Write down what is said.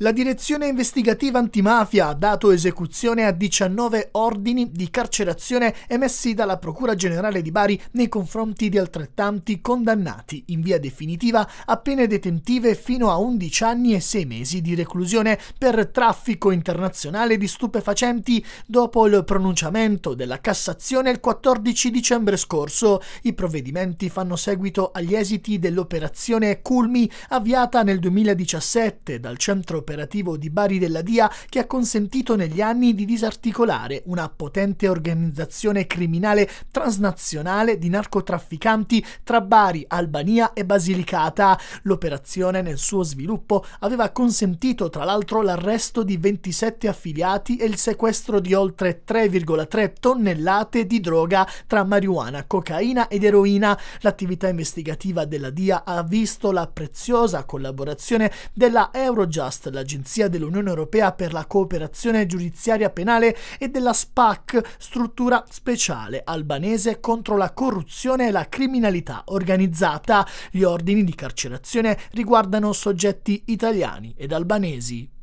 La direzione investigativa antimafia ha dato esecuzione a 19 ordini di carcerazione emessi dalla Procura Generale di Bari nei confronti di altrettanti condannati in via definitiva a pene detentive fino a 11 anni e 6 mesi di reclusione per traffico internazionale di stupefacenti dopo il pronunciamento della Cassazione il 14 dicembre scorso. I provvedimenti fanno seguito agli esiti dell'operazione Culmi avviata nel 2017 dal Centro operativo di Bari della DIA che ha consentito negli anni di disarticolare una potente organizzazione criminale transnazionale di narcotrafficanti tra Bari, Albania e Basilicata. L'operazione nel suo sviluppo aveva consentito tra l'altro l'arresto di 27 affiliati e il sequestro di oltre 3,3 tonnellate di droga tra marijuana, cocaina ed eroina. L'attività investigativa della DIA ha visto la preziosa collaborazione della Eurojust, la dell'Agenzia dell'Unione Europea per la cooperazione giudiziaria penale e della SPAC, struttura speciale albanese contro la corruzione e la criminalità organizzata. Gli ordini di carcerazione riguardano soggetti italiani ed albanesi.